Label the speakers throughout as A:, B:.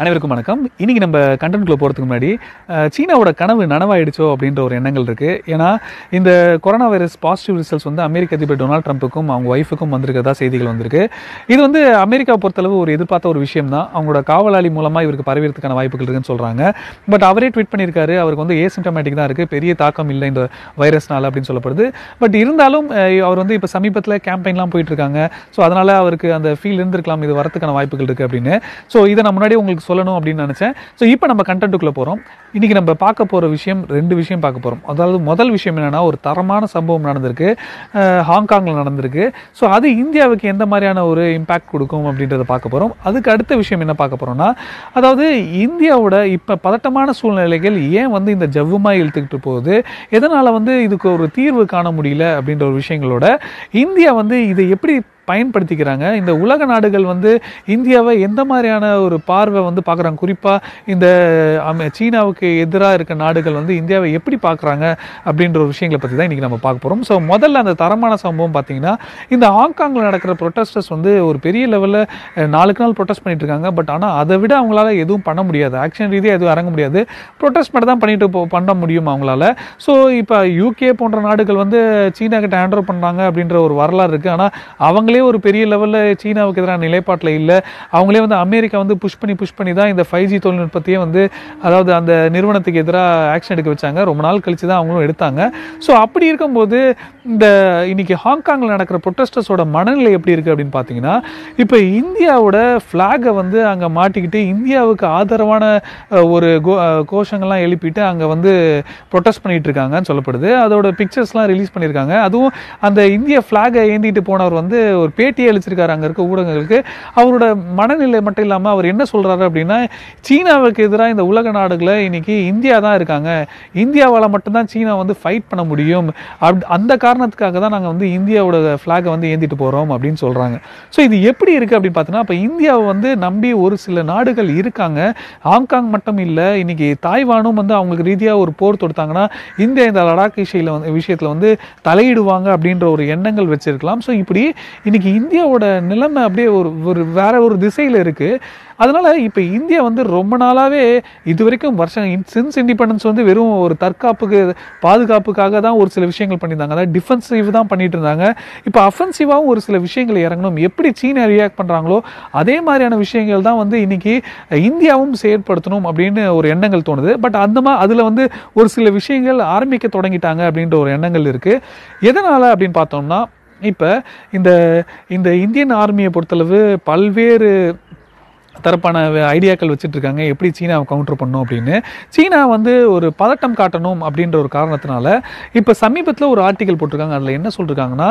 A: அனைவருக்கும் வணக்கம் இன்றைக்கி நம்ம கண்டென்ட்குள்ளே போகிறதுக்கு முன்னாடி சீனாவோட கனவு நனவாயிடுச்சோ அப்படின்ற ஒரு எண்ணங்கள் இருக்குது ஏன்னா இந்த கொரோனா வைரஸ் பாசிட்டிவ் ரிசல்ட்ஸ் வந்து அமெரிக்க அதிபர் டொனால்ட் ட்ரம்ப்புக்கும் அவங்க ஒய்ஃபுக்கும் வந்திருக்கிறதா செய்திகள் வந்திருக்கு இது வந்து அமெரிக்கா பொறுத்தளவு ஒரு எதிர்பார்த்த ஒரு விஷயம் தான் அவங்களோட காவலாளி மூலமாக இவருக்கு பரவிறதுக்கான வாய்ப்புகள் இருக்குன்னு சொல்கிறாங்க பட் அவரே ட்வீட் பண்ணியிருக்காரு அவருக்கு வந்து ஏசிம்டமேட்டிக் தான் இருக்குது பெரிய தாக்கம் இல்லை இந்த வைரஸ்னால் அப்படின்னு சொல்லப்படுது பட் இருந்தாலும் அவர் வந்து இப்போ சமீபத்தில் கேம்பெயின்லாம் போயிட்டுருக்காங்க ஸோ அதனால் அவருக்கு அந்த ஃபீல் இருந்திருக்கலாம் இது வரத்துக்கான வாய்ப்புகள் இருக்குது அப்படின்னு ஸோ இதை நான் முன்னாடி உங்களுக்கு உங்களுக்கு சொல்லணும் அப்படின்னு நினச்சேன் ஸோ இப்போ நம்ம கண்டென்ட்டுக்குள்ளே போகிறோம் இன்றைக்கி நம்ம பார்க்க போகிற விஷயம் ரெண்டு விஷயம் பார்க்க போகிறோம் அதாவது முதல் விஷயம் என்னென்னா ஒரு தரமான சம்பவம் நடந்திருக்கு ஹாங்காங்கில் நடந்திருக்கு ஸோ அது இந்தியாவுக்கு எந்த மாதிரியான ஒரு இம்பேக்ட் கொடுக்கும் அப்படின்றத பார்க்க போகிறோம் அதுக்கு அடுத்த விஷயம் என்ன பார்க்க போகிறோம்னா அதாவது இந்தியாவோட இப்போ பதட்டமான சூழ்நிலைகள் ஏன் வந்து இந்த ஜவ்வுமாய் இழுத்துக்கிட்டு போகுது எதனால் வந்து இதுக்கு ஒரு தீர்வு காண முடியல அப்படின்ற ஒரு விஷயங்களோட இந்தியா வந்து இதை எப்படி பயன்படுத்திக்கிறாங்க இந்த உலக நாடுகள் வந்து இந்தியாவை எந்த மாதிரியான ஒரு பார்வை வந்து பார்க்குறாங்க குறிப்பாக இந்த சீனாவுக்கு எதிராக இருக்க நாடுகள் வந்து இந்தியாவை எப்படி பார்க்குறாங்க அப்படின்ற ஒரு விஷயங்களை பற்றி தான் இன்றைக்கி நம்ம பார்க்க போகிறோம் ஸோ முதல்ல அந்த தரமான சம்பவம் பார்த்திங்கன்னா இந்த ஹாங்காங்கில் நடக்கிற ப்ரொட்டஸ்டர்ஸ் வந்து ஒரு பெரிய லெவலில் நாளுக்கு நாள் ப்ரொட்டஸ்ட் பண்ணிட்டு இருக்காங்க பட் ஆனால் அதை விட அவங்களால எதுவும் பண்ண முடியாது ஆக்ஷன் ரீதியாக எதுவும் இறங்க முடியாது ப்ரொட்டஸ்ட் மட்டும் தான் பண்ணிட்டு பண்ண முடியும் அவங்களால ஸோ இப்போ யூகே போன்ற நாடுகள் வந்து சீனா கிட்ட ஹேண்டோவர் பண்ணுறாங்க அப்படின்ற ஒரு வரலாறு இருக்குது ஆனால் அவங்க அவங்களே ஒரு பெரிய லெவலில் சீனாவுக்கு எதிரான நிலைப்பாட்டில் இல்லை அவங்களே வந்து அமெரிக்கா வந்து புஷ் பண்ணி புஷ் பண்ணி தான் இந்த ஃபைவ் ஜி தொழில்நுட்பத்தையே வந்து அதாவது அந்த நிறுவனத்துக்கு எதிராக ஆக்ஷன் எடுக்க வச்சாங்க ரொம்ப நாள் கழித்து தான் அவங்களும் எடுத்தாங்க ஸோ அப்படி இருக்கும்போது இந்த இன்றைக்கி ஹாங்காங்கில் நடக்கிற ப்ரொட்டஸ்டர்ஸோட மனநிலை எப்படி இருக்குது அப்படின்னு பார்த்தீங்கன்னா இப்போ இந்தியாவோட ஃப்ளாகை வந்து அங்கே மாட்டிக்கிட்டு இந்தியாவுக்கு ஆதரவான ஒரு கோ கோஷங்கள்லாம் எழுப்பிட்டு அங்கே வந்து ப்ரொட்டஸ்ட் பண்ணிகிட்டு இருக்காங்கன்னு சொல்லப்படுது அதோட பிக்சர்ஸ்லாம் ரிலீஸ் பண்ணியிருக்காங்க அதுவும் அந்த இந்திய ஃப்ளாகை ஏந்திட்டு போனவர் வந்து ஒரு பேட்டியை அளிச்சிருக்காரு அங்கே இருக்க ஊடகங்களுக்கு அவரோட மனநிலை மட்டும் இல்லாமல் அவர் என்ன சொல்கிறாரு அப்படின்னா சீனாவுக்கு எதிராக இந்த உலக நாடுகளை இன்றைக்கி இந்தியா தான் இருக்காங்க இந்தியாவால் மட்டும்தான் சீனா வந்து ஃபைட் பண்ண முடியும் அப் அந்த காரணத்துக்காக தான் நாங்கள் வந்து இந்தியாவோட ஃப்ளாகை வந்து ஏந்திட்டு போகிறோம் அப்படின்னு சொல்கிறாங்க ஸோ இது எப்படி இருக்குது அப்படின்னு பார்த்தோன்னா அப்போ இந்தியாவை வந்து நம்பி ஒரு சில நாடுகள் இருக்காங்க ஹாங்காங் மட்டும் இல்லை இன்றைக்கி தாய்வானும் வந்து அவங்களுக்கு ரீதியாக ஒரு போர் தொடுத்தாங்கன்னா இந்தியா இந்த லடாக் விஷயில் வந்து விஷயத்தில் வந்து தலையிடுவாங்க அப்படின்ற ஒரு எண்ணங்கள் வச்சுருக்கலாம் ஸோ இப்படி இன்றைக்கி இந்தியாவோட நிலைமை அப்படியே ஒரு ஒரு வேற ஒரு திசையில் இருக்குது அதனால் இப்போ இந்தியா வந்து ரொம்ப நாளாகவே இது வரைக்கும் வருஷம் சின்ஸ் இண்டிபெண்டன்ஸ் வந்து வெறும் ஒரு தற்காப்புக்கு பாதுகாப்புக்காக தான் ஒரு சில விஷயங்கள் பண்ணியிருந்தாங்க அதாவது டிஃபென்சிவ் தான் பண்ணிட்டு இருந்தாங்க இப்போ அஃபென்சிவாகவும் ஒரு சில விஷயங்கள் இறங்கணும் எப்படி சீனா ரியாக்ட் பண்ணுறாங்களோ அதே மாதிரியான விஷயங்கள் தான் வந்து இன்றைக்கி இந்தியாவும் செயற்படுத்தணும் அப்படின்னு ஒரு எண்ணங்கள் தோணுது பட் அந்த மாதிரி அதில் வந்து ஒரு சில விஷயங்கள் ஆரம்பிக்க தொடங்கிட்டாங்க அப்படின்ற ஒரு எண்ணங்கள் இருக்குது எதனால் அப்படின்னு பார்த்தோம்னா இப்போ இந்த இந்த இந்தியன் ஆர்மியை பொறுத்தளவு பல்வேறு தரப்பான ஐடியாக்கள் வச்சுட்ருக்காங்க எப்படி சீனாவை கவுண்டர் பண்ணும் அப்படின்னு சீனா வந்து ஒரு பதட்டம் காட்டணும் அப்படின்ற ஒரு காரணத்தினால இப்போ சமீபத்தில் ஒரு ஆர்டிக்கல் போட்டிருக்காங்க அதில் என்ன சொல்லியிருக்காங்கன்னா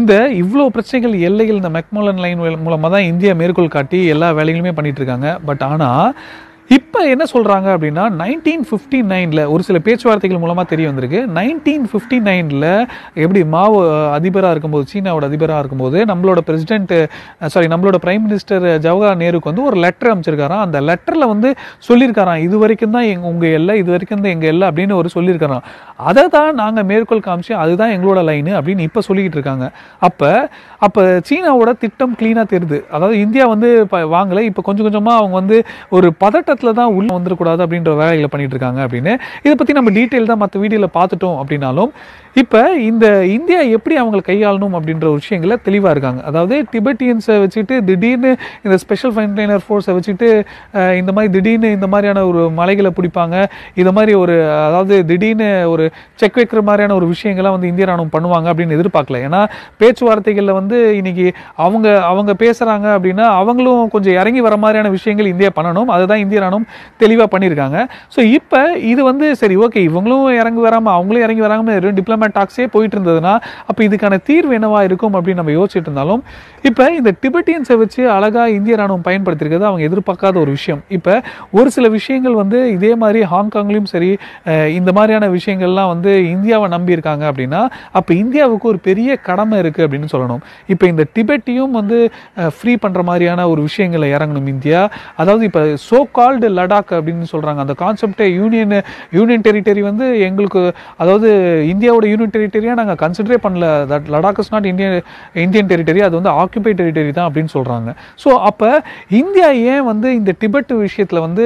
A: இந்த இவ்வளோ பிரச்சனைகள் எல்லையில் இந்த மெக்மோலன் லைன் மூலமாக தான் இந்தியா மேற்கோள் காட்டி எல்லா வேலைகளுமே இருக்காங்க பட் ஆனால் இப் என்ன சொல்கிறாங்க அப்படின்னா நைன்டீன் ஃபிஃப்டி நைனில் ஒரு சில பேச்சுவார்த்தைகள் மூலமாக தெரிய வந்திருக்கு நைன்டீன் ஃபிஃப்டி நைனில் எப்படி மாவு அதிபராக இருக்கும்போது சீனாவோட அதிபராக இருக்கும்போது நம்மளோட பிரசிடென்ட் சாரி நம்மளோட பிரைம் மினிஸ்டர் ஜவஹர்லால் நேருக்கு வந்து ஒரு லெட்டர் அமைச்சிருக்காராம் அந்த லெட்டரில் வந்து சொல்லியிருக்காராம் இது வரைக்கும் தான் எங் உங்கள் எல்லாம் இது வரைக்கும் தான் எங்கள் எல்லாம் அப்படின்னு ஒரு சொல்லியிருக்காராம் அதை தான் நாங்கள் மேற்கோள் காமிச்சு அதுதான் எங்களோட லைனு அப்படின்னு இப்போ சொல்லிக்கிட்டு இருக்காங்க அப்போ அப்போ சீனாவோட திட்டம் க்ளீனாக தெரியுது அதாவது இந்தியா வந்து இப்போ வாங்கலை இப்போ கொஞ்சம் கொஞ்சமாக அவங்க வந்து ஒரு பதட்டத்தில் தான் ஆனால் உள்ளே வந்துடக்கூடாது அப்படின்ற வேலைகளை பண்ணிட்டு இருக்காங்க அப்படின்னு இதை பற்றி நம்ம டீட்டெயில் தான் மற்ற வீடியோவில் பார்த்துட்டோம் அப்படின்னாலும் இப்போ இந்த இந்தியா எப்படி அவங்களை கையாளணும் அப்படின்ற ஒரு விஷயங்கள தெளிவாக இருக்காங்க அதாவது டிபெட்டியன்ஸை வச்சுட்டு திடீர்னு இந்த ஸ்பெஷல் ஃபைன்டைனர் ஃபோர்ஸை வச்சுட்டு இந்த மாதிரி திடீர்னு இந்த மாதிரியான ஒரு மலைகளை பிடிப்பாங்க இந்த மாதிரி ஒரு அதாவது திடீர்னு ஒரு செக் வைக்கிற மாதிரியான ஒரு விஷயங்கள்லாம் வந்து இந்திய ராணுவம் பண்ணுவாங்க அப்படின்னு எதிர்பார்க்கல ஏன்னா பேச்சுவார்த்தைகளில் வந்து இன்னைக்கு அவங்க அவங்க பேசுகிறாங்க அப்படின்னா அவங்களும் கொஞ்சம் இறங்கி வர மாதிரியான விஷயங்கள் இந்தியா பண்ணணும் அதுதான் இந்திய ராணுவம் தெளிவாக பண்ணியிருக்காங்க ஸோ இப்போ இது வந்து சரி ஓகே இவங்களும் இறங்கி வராமல் அவங்களும் இறங்கி வராமல் டிப்ளமே என்விரான்மெண்ட் டாக்ஸே போயிட்டு இருந்ததுன்னா அப்போ இதுக்கான தீர்வு என்னவா இருக்கும் அப்படின்னு நம்ம யோசிச்சுட்டு இருந்தாலும் இப்போ இந்த டிபெட்டியன்ஸை வச்சு அழகாக இந்திய ராணுவம் பயன்படுத்திருக்கிறது அவங்க எதிர்பார்க்காத ஒரு விஷயம் இப்போ ஒரு சில விஷயங்கள் வந்து இதே மாதிரி ஹாங்காங்லேயும் சரி இந்த மாதிரியான விஷயங்கள்லாம் வந்து இந்தியாவை நம்பியிருக்காங்க அப்படின்னா அப்போ இந்தியாவுக்கு ஒரு பெரிய கடமை இருக்குது அப்படின்னு சொல்லணும் இப்போ இந்த டிபெட்டியும் வந்து ஃப்ரீ பண்ணுற மாதிரியான ஒரு விஷயங்களை இறங்கணும் இந்தியா அதாவது இப்போ சோ கால்டு லடாக் அப்படின்னு சொல்கிறாங்க அந்த கான்செப்டே யூனியன் யூனியன் டெரிட்டரி வந்து எங்களுக்கு அதாவது இந்தியாவோட யூனியன் டெரிட்டரியாக நாங்கள் கன்சிடரே பண்ணல that Ladakh is not Indian Indian territory அது வந்து ஆக்குபை டெரிட்டரி தான் அப்படின்னு சொல்கிறாங்க ஸோ அப்போ இந்தியா ஏன் வந்து இந்த டிபெட் விஷயத்தில் வந்து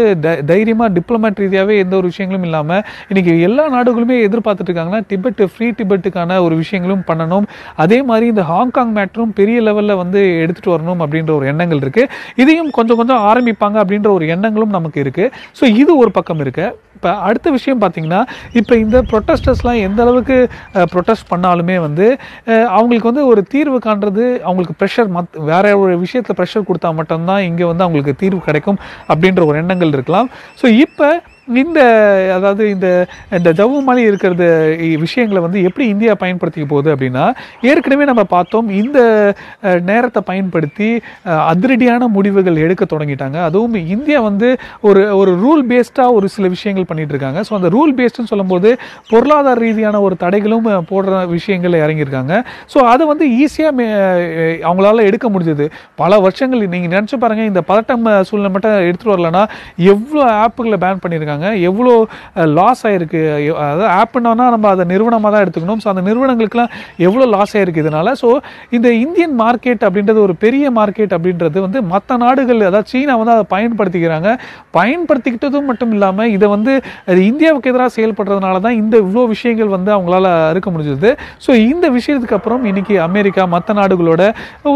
A: தைரியமாக டிப்ளமேட் ரீதியாகவே எந்த ஒரு விஷயங்களும் இல்லாமல் இன்றைக்கி எல்லா நாடுகளுமே எதிர்பார்த்துட்டு இருக்காங்கன்னா டிபெட் ஃப்ரீ டிபெட்டுக்கான ஒரு விஷயங்களும் பண்ணணும் அதே மாதிரி இந்த ஹாங்காங் மேட்ரும் பெரிய லெவலில் வந்து எடுத்துகிட்டு வரணும் அப்படின்ற ஒரு எண்ணங்கள் இருக்குது இதையும் கொஞ்சம் கொஞ்சம் ஆரம்பிப்பாங்க அப்படின்ற ஒரு எண்ணங்களும் நமக்கு இருக்குது ஸோ இது ஒரு பக்கம் இருக்குது இப்போ அடுத்த விஷயம் பார்த்திங்கன்னா இப்போ இந்த ப்ரொட்டஸ்டர்ஸ்லாம் எந்த அளவுக்கு ப்ரொட்டஸ்ட் பண்ணாலுமே வந்து அவங்களுக்கு வந்து ஒரு தீர்வு காண்றது அவங்களுக்கு ப்ரெஷர் மத் வேற ஒரு விஷயத்தில் ப்ரெஷர் கொடுத்தா மட்டும்தான் இங்கே வந்து அவங்களுக்கு தீர்வு கிடைக்கும் அப்படின்ற ஒரு எண்ணங்கள் இருக்கலாம் ஸோ இப்போ இந்த அதாவது இந்த இந்த ஜவ்வு மலை இருக்கிறது விஷயங்களை வந்து எப்படி இந்தியா பயன்படுத்திக்க போகுது அப்படின்னா ஏற்கனவே நம்ம பார்த்தோம் இந்த நேரத்தை பயன்படுத்தி அதிரடியான முடிவுகள் எடுக்க தொடங்கிட்டாங்க அதுவும் இந்தியா வந்து ஒரு ஒரு ரூல் பேஸ்டாக ஒரு சில விஷயங்கள் பண்ணிட்டு இருக்காங்க ஸோ அந்த ரூல் பேஸ்டுன்னு சொல்லும்போது பொருளாதார ரீதியான ஒரு தடைகளும் போடுற விஷயங்கள் இறங்கியிருக்காங்க ஸோ அதை வந்து ஈஸியாக அவங்களால எடுக்க முடிஞ்சது பல வருஷங்கள் நீங்கள் நினச்சி பாருங்கள் இந்த பதட்டம் சூழ்நிலை மட்டும் எடுத்துகிட்டு வரலன்னா எவ்வளோ ஆப்புகளை பேன் பண்ணியிருக்காங்க இருக்காங்க எவ்வளோ லாஸ் ஆகிருக்கு அதாவது ஆப்புன்னா நம்ம அதை நிறுவனமாக தான் எடுத்துக்கணும் ஸோ அந்த நிறுவனங்களுக்குலாம் எவ்வளோ லாஸ் ஆகிருக்கு இதனால் ஸோ இந்த இந்தியன் மார்க்கெட் அப்படின்றது ஒரு பெரிய மார்க்கெட் அப்படின்றது வந்து மற்ற நாடுகள் அதாவது சீனா வந்து அதை பயன்படுத்திக்கிறாங்க பயன்படுத்திக்கிட்டதும் மட்டும் இல்லாமல் இதை வந்து அது இந்தியாவுக்கு எதிராக செயல்படுறதுனால தான் இந்த இவ்வளோ விஷயங்கள் வந்து அவங்களால இருக்க முடிஞ்சது ஸோ இந்த விஷயத்துக்கு அப்புறம் இன்னைக்கு அமெரிக்கா மற்ற நாடுகளோட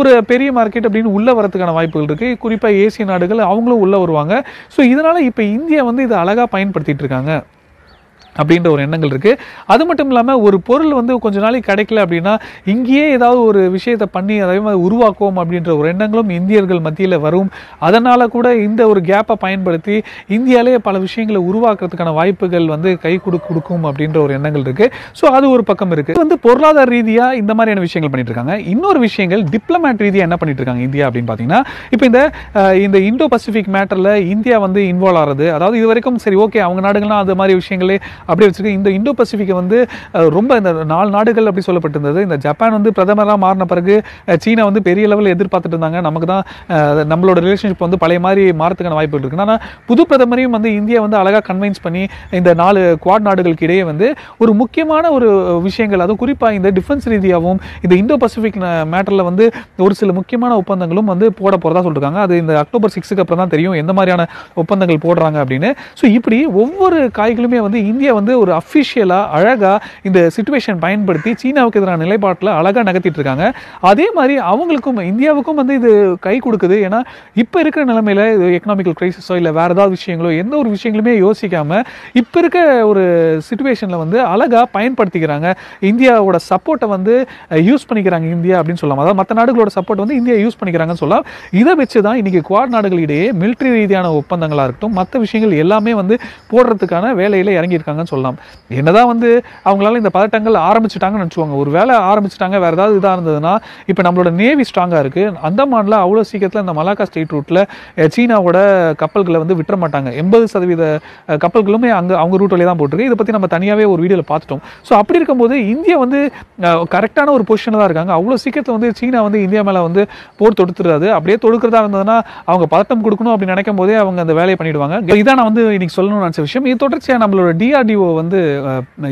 A: ஒரு பெரிய மார்க்கெட் அப்படின்னு உள்ளே வரதுக்கான வாய்ப்புகள் இருக்குது குறிப்பாக ஏசிய நாடுகள் அவங்களும் உள்ளே வருவாங்க ஸோ இதனால் இப்போ இந்தியா வந்து இது அழகாக பயன்படுத்திகிட்டு இருக்காங்க அப்படின்ற ஒரு எண்ணங்கள் இருக்குது அது மட்டும் இல்லாமல் ஒரு பொருள் வந்து கொஞ்ச நாளைக்கு கிடைக்கல அப்படின்னா இங்கேயே ஏதாவது ஒரு விஷயத்தை பண்ணி அதே மாதிரி உருவாக்குவோம் அப்படின்ற ஒரு எண்ணங்களும் இந்தியர்கள் மத்தியில் வரும் அதனால் கூட இந்த ஒரு கேப்பை பயன்படுத்தி இந்தியாவிலே பல விஷயங்களை உருவாக்குறதுக்கான வாய்ப்புகள் வந்து கை கொடுக்கும் அப்படின்ற ஒரு எண்ணங்கள் இருக்குது ஸோ அது ஒரு பக்கம் இருக்குது வந்து பொருளாதார ரீதியாக இந்த மாதிரியான விஷயங்கள் பண்ணிட்டு இருக்காங்க இன்னொரு விஷயங்கள் டிப்ளமேட் ரீதியாக என்ன பண்ணிட்டு இருக்காங்க இந்தியா அப்படின்னு பார்த்தீங்கன்னா இப்போ இந்த இந்த இந்தோ பசிபிக் மேட்டரில் இந்தியா வந்து இன்வால்வ் ஆகிறது அதாவது இது வரைக்கும் சரி ஓகே அவங்க நாடுகள்லாம் அது மாதிரி விஷயங்களே அப்படியே வச்சுருக்கு இந்த இந்தோ பசிபிக்கை வந்து ரொம்ப இந்த நாலு நாடுகள் அப்படி சொல்லப்பட்டிருந்தது இந்த ஜப்பான் வந்து பிரதமராக மாறின பிறகு சீனா வந்து பெரிய லெவலில் எதிர்பார்த்துட்டு இருந்தாங்க நமக்கு தான் நம்மளோட ரிலேஷன்ஷிப் வந்து பழைய மாதிரி மாறத்துக்கான வாய்ப்பு இருக்குது ஆனால் புது பிரதமரையும் வந்து இந்தியா வந்து அழகாக கன்வின்ஸ் பண்ணி இந்த நாலு குவாட் நாடுகளுக்கு இடையே வந்து ஒரு முக்கியமான ஒரு விஷயங்கள் அதுவும் குறிப்பாக இந்த டிஃபென்ஸ் ரீதியாகவும் இந்த இந்தோ பசிபிக் மேட்டரில் வந்து ஒரு சில முக்கியமான ஒப்பந்தங்களும் வந்து போட போகிறதா சொல்லியிருக்காங்க அது இந்த அக்டோபர் சிக்ஸுக்கு அப்புறம் தான் தெரியும் எந்த மாதிரியான ஒப்பந்தங்கள் போடுறாங்க அப்படின்னு ஸோ இப்படி ஒவ்வொரு காய்களுமே வந்து இந்தியா இந்தியா வந்து ஒரு அஃபிஷியலாக அழகாக இந்த சுச்சுவேஷன் பயன்படுத்தி சீனாவுக்கு எதிரான நிலைப்பாட்டில் அழகாக நகர்த்திட்டு இருக்காங்க அதே மாதிரி அவங்களுக்கும் இந்தியாவுக்கும் வந்து இது கை கொடுக்குது ஏன்னா இப்போ இருக்கிற நிலைமையில் எக்கனாமிக்கல் கிரைசிஸோ இல்லை வேறு ஏதாவது விஷயங்களோ எந்த ஒரு விஷயங்களுமே யோசிக்காமல் இப்போ இருக்க ஒரு சுச்சுவேஷனில் வந்து அழகாக பயன்படுத்திக்கிறாங்க இந்தியாவோட சப்போர்ட்டை வந்து யூஸ் பண்ணிக்கிறாங்க இந்தியா அப்படின்னு சொல்லலாம் அதாவது மற்ற நாடுகளோட சப்போர்ட் வந்து இந்தியா யூஸ் பண்ணிக்கிறாங்கன்னு சொல்லலாம் இதை வச்சு தான் இன்றைக்கி குவாட் நாடுகளிடையே மிலிட்ரி ரீதியான ஒப்பந்தங்களாக இருக்கட்டும் மற்ற விஷயங்கள் எல்லாமே வந்து போடுறதுக்கான வேலையில் இறங்கியிருக்காங்க சொல்லலாம் என்னதான் வந்து அவங்களால இந்த பதட்டங்கள் ஆரம்பிச்சிட்டாங்கன்னு நினச்சிவாங்க ஒரு வேலை ஆரம்பிச்சிட்டாங்க வேறு ஏதாவது இதாக இருந்ததுன்னா இப்போ நம்மளோட நேவி ஸ்ட்ராங்காக இருக்குது அந்தமானில் அவ்வளோ சீக்கிரத்தில் இந்த மலாக்கா ஸ்டேட் ரூட்டில் சீனாவோட கப்பல்களை வந்து விட்டுற மாட்டாங்க எண்பது சதவீத கப்பல்களுமே அங்கே அவங்க ரூட் தான் போட்டிருக்கு இதை பற்றி நம்ம தனியாகவே ஒரு வீடியோவில் பார்த்துட்டோம் ஸோ அப்படி இருக்கும்போது இந்தியா வந்து கரெக்டான ஒரு பொசிஷனில் தான் இருக்காங்க அவ்வளோ சீக்கிரத்தில் வந்து சீனா வந்து இந்தியா மேலே வந்து போர் தொடுத்துறாது அப்படியே தொடுக்கிறதா இருந்ததுன்னா அவங்க பதட்டம் கொடுக்கணும் அப்படின்னு நினைக்கும் போதே அவங்க அந்த வேலையை பண்ணிடுவாங்க இதான் நான் வந்து இன்னைக்கு சொல்லணும்னு நினச்ச விஷயம் இது தொடர்ச்சியாக நம்மளோட டிஆர்டி டிஆர்டிஓ வந்து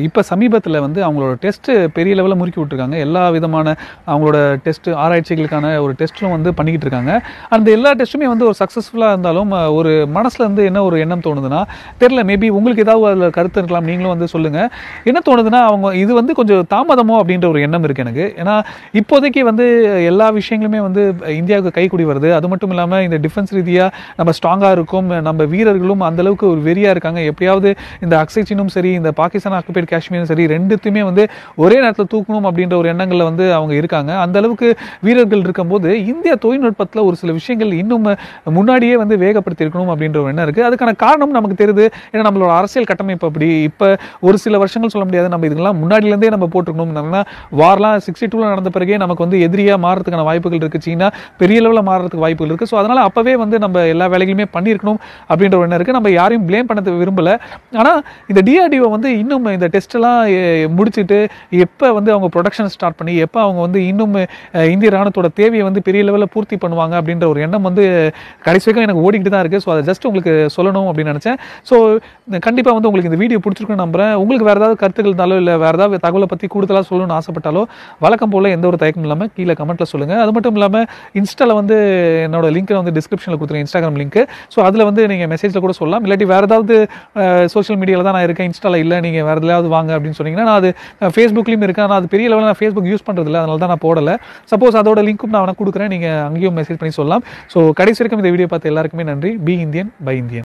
A: இப்போ சமீபத்தில் வந்து அவங்களோட டெஸ்ட்டு பெரிய லெவலில் முறுக்கி விட்டுருக்காங்க எல்லா விதமான அவங்களோட டெஸ்ட்டு ஆராய்ச்சிகளுக்கான ஒரு டெஸ்ட்டும் வந்து பண்ணிக்கிட்டு இருக்காங்க அந்த எல்லா டெஸ்ட்டுமே வந்து ஒரு சக்ஸஸ்ஃபுல்லாக இருந்தாலும் ஒரு மனசில் வந்து என்ன ஒரு எண்ணம் தோணுதுன்னா தெரில மேபி உங்களுக்கு ஏதாவது அதில் கருத்து இருக்கலாம் நீங்களும் வந்து சொல்லுங்கள் என்ன தோணுதுன்னா அவங்க இது வந்து கொஞ்சம் தாமதமோ அப்படின்ற ஒரு எண்ணம் இருக்குது எனக்கு ஏன்னா இப்போதைக்கு வந்து எல்லா விஷயங்களுமே வந்து இந்தியாவுக்கு கைக்குடி வருது அது மட்டும் இல்லாமல் இந்த டிஃபென்ஸ் ரீதியாக நம்ம ஸ்ட்ராங்காக இருக்கும் நம்ம வீரர்களும் அந்தளவுக்கு ஒரு வெறியாக இருக்காங்க எப்படியாவது இந்த அக்ஸை இந்தியாவும் சரி இந்த பாகிஸ்தான் ஆக்குபைட் காஷ்மீரும் சரி ரெண்டுத்தையுமே வந்து ஒரே நேரத்தில் தூக்கணும் அப்படின்ற ஒரு எண்ணங்களில் வந்து அவங்க இருக்காங்க அந்த அளவுக்கு வீரர்கள் இருக்கும்போது இந்திய தொழில்நுட்பத்தில் ஒரு சில விஷயங்கள் இன்னும் முன்னாடியே வந்து வேகப்படுத்தி இருக்கணும் அப்படின்ற ஒரு எண்ணம் இருக்குது அதுக்கான காரணம் நமக்கு தெரியுது ஏன்னா நம்மளோட அரசியல் கட்டமைப்பு அப்படி இப்போ ஒரு சில வருஷங்கள் சொல்ல முடியாது நம்ம இதுக்கெல்லாம் முன்னாடியிலேருந்தே நம்ம போட்டுருக்கணும் நம்ம சிக்ஸ்டி டூவில் நடந்த பிறகே நமக்கு வந்து எதிரியாக மாறதுக்கான வாய்ப்புகள் இருக்குது சீனா பெரிய அளவில் மாறதுக்கு வாய்ப்புகள் இருக்குது ஸோ அதனால் அப்போவே வந்து நம்ம எல்லா வேலைகளுமே பண்ணியிருக்கணும் அப்படின்ற ஒரு எண்ணம் இருக்குது நம்ம யாரையும் பிளேம் பண்ண விரும்பலை ஆனால் இந்த டி டிஆர்டிஓ வந்து இன்னும் இந்த டெஸ்ட்டெல்லாம் முடிச்சுட்டு எப்போ வந்து அவங்க ப்ரொடக்ஷன் ஸ்டார்ட் பண்ணி எப்போ அவங்க வந்து இன்னும் இந்திய ராணுவத்தோட தேவையை வந்து பெரிய லெவலில் பூர்த்தி பண்ணுவாங்க அப்படின்ற ஒரு எண்ணம் வந்து கடைசி எனக்கு ஓடிக்கிட்டு தான் இருக்குது ஸோ அதை ஜஸ்ட் உங்களுக்கு சொல்லணும் அப்படின்னு நினச்சேன் ஸோ கண்டிப்பாக வந்து உங்களுக்கு இந்த வீடியோ பிடிச்சிருக்குன்னு நம்புறேன் உங்களுக்கு வேறு ஏதாவது கருத்துக்கள் இருந்தாலோ இல்லை வேறு ஏதாவது தகவலை பற்றி கூடுதலாக சொல்லணும்னு ஆசைப்பட்டாலோ வழக்கம் போல் எந்த ஒரு தயக்கம் இல்லாமல் கீழே கமெண்ட்டில் சொல்லுங்கள் அது மட்டும் இல்லாமல் இன்ஸ்டாவில் வந்து என்னோட லிங்க்கில் வந்து டிஸ்கிரிப்ஷனில் கொடுத்துருங்க இன்ஸ்டாகிராம் லிங்க் ஸோ அதில் வந்து நீங்கள் மெசேஜில் கூட சொல்லலாம் இல்லாட்டி வேறு ஏதாவது சோஷியல் மீடியாவில் தான் நான் இருக்கேன் இன்ஸ்டாவில் இல்லை நீங்கள் வேறு எதாவது வாங்க அப்படின்னு சொன்னீங்கன்னா நான் அது ஃபேஸ்புக்லேயும் இருக்கேன் ஆனால் அது பெரிய லெவலில் நான் ஃபேஸ்புக் யூஸ் பண்ணுறதில்ல அதனால தான் நான் போடலை சப்போஸ் அதோட லிங்க்கும் நான் வேணால் கொடுக்குறேன் நீங்கள் அங்கேயும் மெசேஜ் பண்ணி சொல்லலாம் ஸோ கடைசி வரைக்கும் இந்த வீடியோ பார்த்து எல்லாருக்குமே நன்றி பி இந்தியன் பை இந்தியன்